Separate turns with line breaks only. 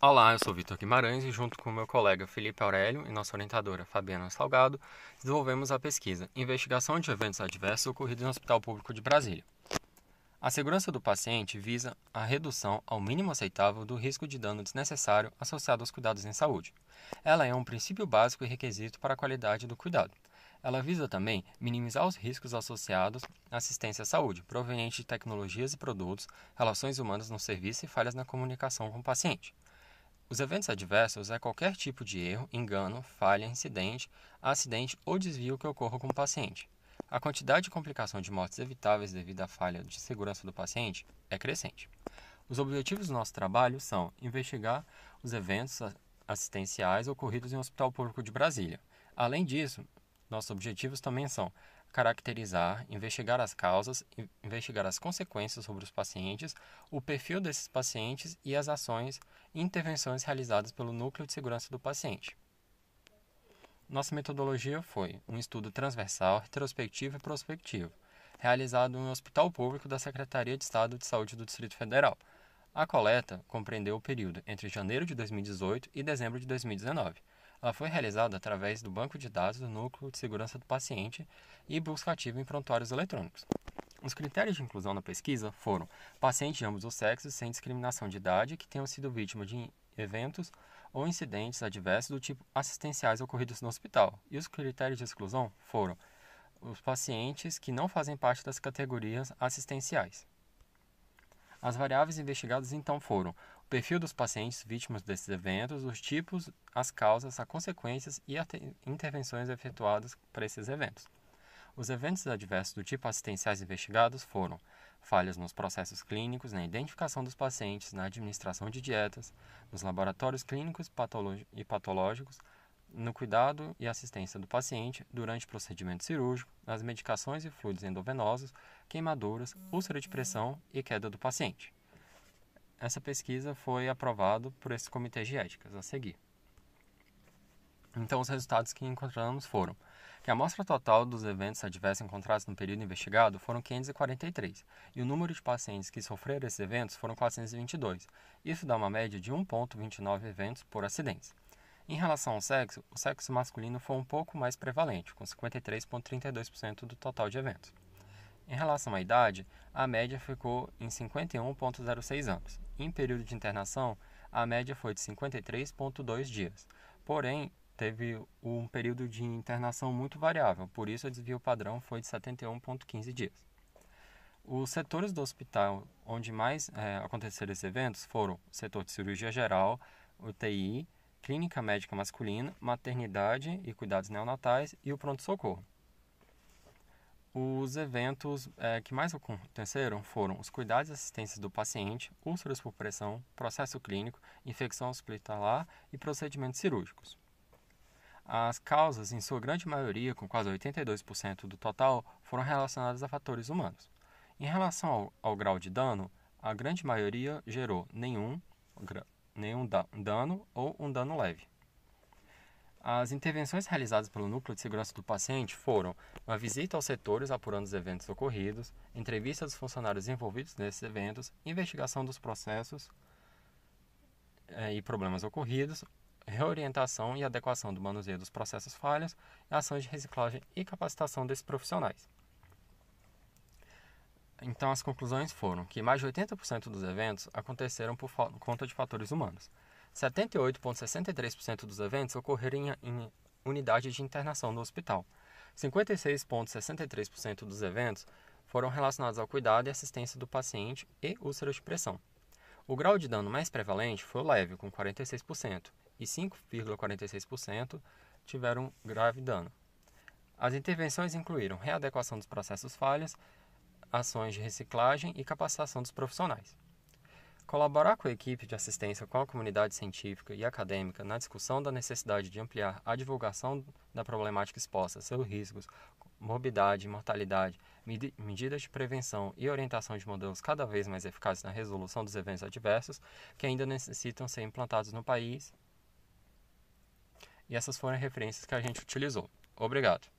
Olá, eu sou Vitor Guimarães e, junto com meu colega Felipe Aurélio e nossa orientadora Fabiana Salgado, desenvolvemos a pesquisa Investigação de Eventos Adversos Ocorridos no Hospital Público de Brasília. A segurança do paciente visa a redução ao mínimo aceitável do risco de dano desnecessário associado aos cuidados em saúde. Ela é um princípio básico e requisito para a qualidade do cuidado. Ela visa também minimizar os riscos associados à assistência à saúde, proveniente de tecnologias e produtos, relações humanas no serviço e falhas na comunicação com o paciente. Os eventos adversos é qualquer tipo de erro, engano, falha, incidente, acidente ou desvio que ocorra com o paciente. A quantidade de complicação de mortes evitáveis devido à falha de segurança do paciente é crescente. Os objetivos do nosso trabalho são investigar os eventos assistenciais ocorridos em um hospital público de Brasília. Além disso, nossos objetivos também são caracterizar, investigar as causas, investigar as consequências sobre os pacientes, o perfil desses pacientes e as ações e intervenções realizadas pelo núcleo de segurança do paciente. Nossa metodologia foi um estudo transversal, retrospectivo e prospectivo, realizado em um hospital público da Secretaria de Estado de Saúde do Distrito Federal. A coleta compreendeu o período entre janeiro de 2018 e dezembro de 2019 ela foi realizada através do banco de dados do Núcleo de Segurança do Paciente e busca ativa em prontuários eletrônicos. Os critérios de inclusão na pesquisa foram pacientes de ambos os sexos sem discriminação de idade que tenham sido vítima de eventos ou incidentes adversos do tipo assistenciais ocorridos no hospital. E os critérios de exclusão foram os pacientes que não fazem parte das categorias assistenciais. As variáveis investigadas então foram perfil dos pacientes vítimas desses eventos, os tipos, as causas, as consequências e as intervenções efetuadas para esses eventos. Os eventos adversos do tipo assistenciais investigados foram falhas nos processos clínicos, na identificação dos pacientes, na administração de dietas, nos laboratórios clínicos e patológicos, no cuidado e assistência do paciente durante o procedimento cirúrgico, nas medicações e fluidos endovenosos, queimaduras, úlcera de pressão e queda do paciente essa pesquisa foi aprovado por esse comitê de éticas a seguir. Então, os resultados que encontramos foram que a amostra total dos eventos adversos encontrados no período investigado foram 543, e o número de pacientes que sofreram esses eventos foram 422. Isso dá uma média de 1,29 eventos por acidente. Em relação ao sexo, o sexo masculino foi um pouco mais prevalente, com 53,32% do total de eventos. Em relação à idade, a média ficou em 51,06 anos. Em período de internação, a média foi de 53,2 dias. Porém, teve um período de internação muito variável, por isso o desvio padrão foi de 71,15 dias. Os setores do hospital onde mais é, aconteceram esses eventos foram o setor de cirurgia geral, UTI, clínica médica masculina, maternidade e cuidados neonatais e o pronto-socorro. Os eventos é, que mais aconteceram foram os cuidados e assistências do paciente, úlceras por pressão, processo clínico, infecção hospitalar e procedimentos cirúrgicos. As causas, em sua grande maioria, com quase 82% do total, foram relacionadas a fatores humanos. Em relação ao, ao grau de dano, a grande maioria gerou nenhum, nenhum dano ou um dano leve. As intervenções realizadas pelo Núcleo de Segurança do Paciente foram uma visita aos setores apurando os eventos ocorridos, entrevista dos funcionários envolvidos nesses eventos, investigação dos processos eh, e problemas ocorridos, reorientação e adequação do manuseio dos processos falhas, ações de reciclagem e capacitação desses profissionais. Então, as conclusões foram que mais de 80% dos eventos aconteceram por conta de fatores humanos. 78,63% dos eventos ocorreram em, unidade de internação do hospital. 56,63% dos eventos foram relacionados ao cuidado e assistência do paciente e úlceras de pressão. O grau de dano mais prevalente foi o leve, com 46%, e 5,46% tiveram grave dano. As intervenções incluíram readequação dos processos falhas, ações de reciclagem e capacitação dos profissionais. Colaborar com a equipe de assistência com a comunidade científica e acadêmica na discussão da necessidade de ampliar a divulgação da problemática exposta, seus riscos, morbidade, mortalidade, med medidas de prevenção e orientação de modelos cada vez mais eficazes na resolução dos eventos adversos que ainda necessitam ser implantados no país. E essas foram as referências que a gente utilizou. Obrigado.